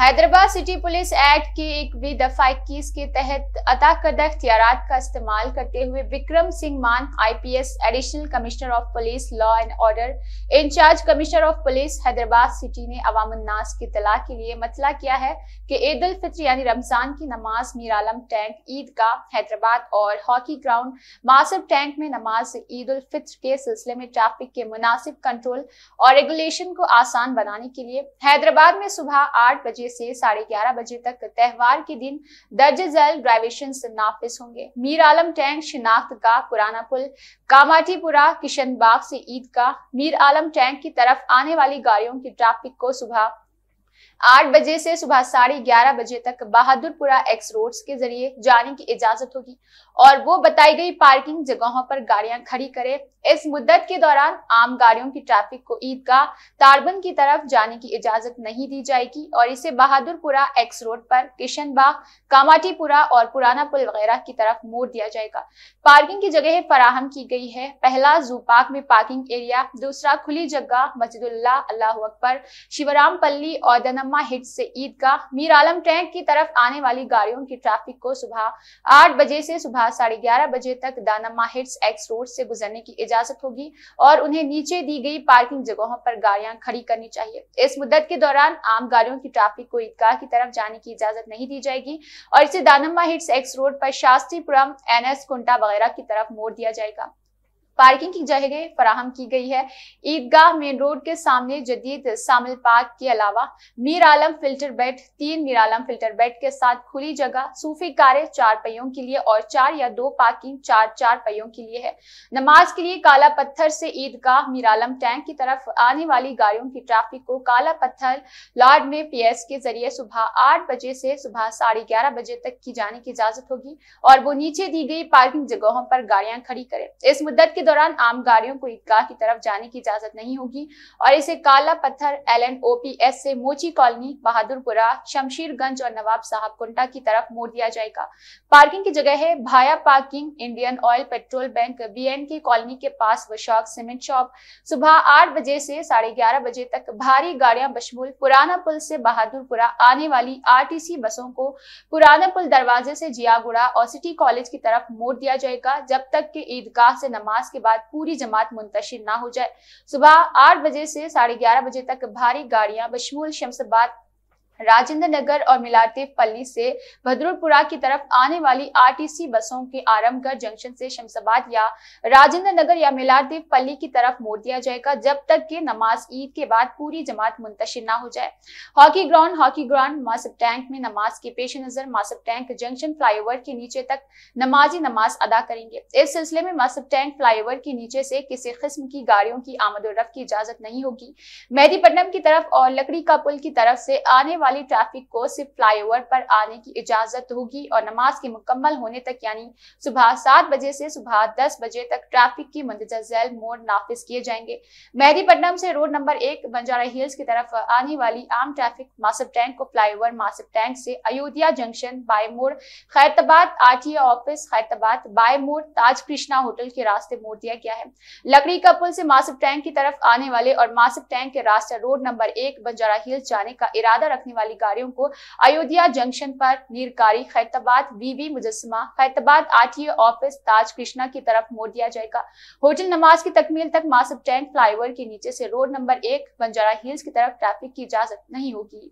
Hyderabad city police act के एक B दफा इक्कीस के तहत अता करदा अख्तियार का इस्तेमाल करते हुए Vikram Singh Mann IPS additional commissioner of police law and order in charge commissioner of police Hyderabad city ने अवाम उन्नास की तलाक के लिए मतला किया है कि ईद उल फित्र यानी रमजान की नमाज मीर आलम टैंक ईद का हैदराबाद और हॉकी ग्राउंड मासब टैंक में नमाज ईद उल फित्र के सिलसिले में ट्रैफिक के मुनासिब कंट्रोल और रेगुलेशन को आसान बनाने के लिए हैदराबाद में सुबह आठ बजे से साढ़े ग्यारह बजे तक त्यौहार के दिन दर्ज जैल ग्रेविएशन नाफिज होंगे मीर आलम टैंक शिनाख्त का पुराना पुल कामाटीपुरा किशनबाग से ईद का मीर आलम टैंक की तरफ आने वाली गाड़ियों की ट्रैफिक को सुबह आठ बजे से सुबह साढ़े ग्यारह बजे तक बहादुरपुरा एक्स रोड के जरिए जाने की इजाजत होगी और वो बताई गई पार्किंग जगहों पर गाड़ियां खड़ी करें इस मुद्दत के दौरान आम गाड़ियों की ट्रैफिक को ईदगाह तारबन की तरफ जाने की इजाजत नहीं दी जाएगी और इसे बहादुरपुरा एक्स रोड पर किशन बाग कामाटीपुरा और पुराना पुल वगैरह की तरफ मोड़ दिया जाएगा पार्किंग की जगह फराहम की गई है पहला जू पार्क में पार्किंग एरिया दूसरा खुली जगह मस्जिद अल्लाह अकबर शिवराम पल्ली और दनम लम्हा हिट से ईदगाह मीर आलम टैंक की तरफ आने वाली गाड़ियों की ट्रैफिक को सुबह आठ बजे से सुबह साढ़े ग्यारह बजे तक दानम्मा हिट्स एक्स रोड से गुजरने की इजाजत होगी और उन्हें नीचे दी गई पार्किंग जगहों पर गाड़ियां खड़ी करनी चाहिए इस मुद्दत के दौरान आम गाड़ियों की ट्रैफिक को ईदगाह की तरफ जाने की इजाजत नहीं दी जाएगी और इसे दानम्मा हिट्स एक्स रोड पर शास्त्रीपुरम एन एस कुंटा वगैरह की तरफ मोड़ दिया जाएगा पार्किंग की जगह फराहम की गई है ईदगाह मेन रोड के सामने जदीद शामिल पार्क के अलावा मीर आलम फिल्टर बेड तीन मीर आलम फिल्टर बेड के साथ खुली जगह सूफी कारें चार पहियों के लिए और चार या दो पार्किंग चार चार पहियों के लिए है नमाज के लिए काला पत्थर से ईदगाह मीर आलम टैंक की तरफ आने वाली गाड़ियों की ट्रैफिक को काला पत्थर लॉर्ड में पीएस के जरिए सुबह आठ बजे से सुबह साढ़े ग्यारह बजे तक की जाने की इजाजत होगी और वो नीचे दी गई पार्किंग जगहों पर गाड़ियां खड़ी करे इस मुद्दत के दौरान आम गाड़ियों को ईदगाह की तरफ जाने की इजाजत नहीं होगी और इसे Kala Pathar L N O P S से मोची कॉलोनी बहादुरपुरा शमशीरगंज और नवाब साहब कुंटा की तरफ मोड़ दिया जाएगा पार्किंग की जगह है भाया parking Indian oil petrol bunk B N BNK colony के पास वशाक सीमेंट शॉप सुबह आठ बजे से साढ़े ग्यारह बजे तक भारी गाड़ियां बशमूल पुराना पुल से बहादुरपुरा आने वाली आर टी सी बसों को पुराना पुल दरवाजे से जियागुड़ा और सिटी कॉलेज की तरफ मोड़ दिया जाएगा जब तक कि ईदगाह से नमाज के के बाद पूरी जमात मुंतशिर ना हो जाए सुबह आठ बजे से साढ़े ग्यारह बजे तक भारी गाड़ियां बशमूल शमसबाद राजेंद्र नगर और मिलातेव पल्ली से भद्रपुरा की तरफ आने वाली आरटीसी बसों के आरमगढ़ जंक्शन से शमशाबाद या राजेंद्र नगर या मिलातेव पल्ली की तरफ मोड़ दिया जाएगा जब तक कि नमाज ईद के बाद पूरी जमात मुंतशिर ना हो जाए hockey ground hockey ground Masab tank में नमाज के पेश नजर मासब टैंक जंक्शन फ्लाईओवर के नीचे तक नमाजी नमाज अदा करेंगे इस सिलसिले में मासब टैंक फ्लाईओवर के नीचे से किसी किस्म की गाड़ियों की आमदोरफ की इजाजत नहीं होगी मेहदीपट्टनम की तरफ और लकड़ी का पुल की तरफ से आने वाली ट्रैफिक को सिर्फ फ्लाईओवर पर आने की इजाजत होगी और नमाज के मुकम्मल होने तक यानी सुबह सात बजे से सुबह दस बजे तक ट्रैफिक की मंदजा जैल मोड नाफिज किए जाएंगे मेहरीपटनम से रोड नंबर एक बंजारा हिल्स की तरफ आने वाली आम ट्रैफिक मासिब टैंक को फ्लाईओवर मासिब टैंक से अयोध्या जंक्शन बाय मोड़ खैरताबाद आर ऑफिस खैरताबाद बाय मोड़ ताज कृष्णा होटल के रास्ते मोड़ दिया गया है लकड़ी का पुल से मासिब टैंक की तरफ आने वाले और मासिब टैंक के रास्ते रोड नंबर एक बंजारा हिल्स जाने का इरादा रखने वाली गाड़ियों को अयोध्या जंक्शन पर निरकारी खैतबाद वीवी मुजस्मा खैतबाद आरटीओ ऑफिस ताज कृष्णा की तरफ मोड़ दिया जाएगा होटल नमाज की तकमील तक मासिब टैंक फ्लाईओवर के नीचे से रोड नंबर एक बंजारा हिल्स की तरफ ट्रैफिक की इजाजत नहीं होगी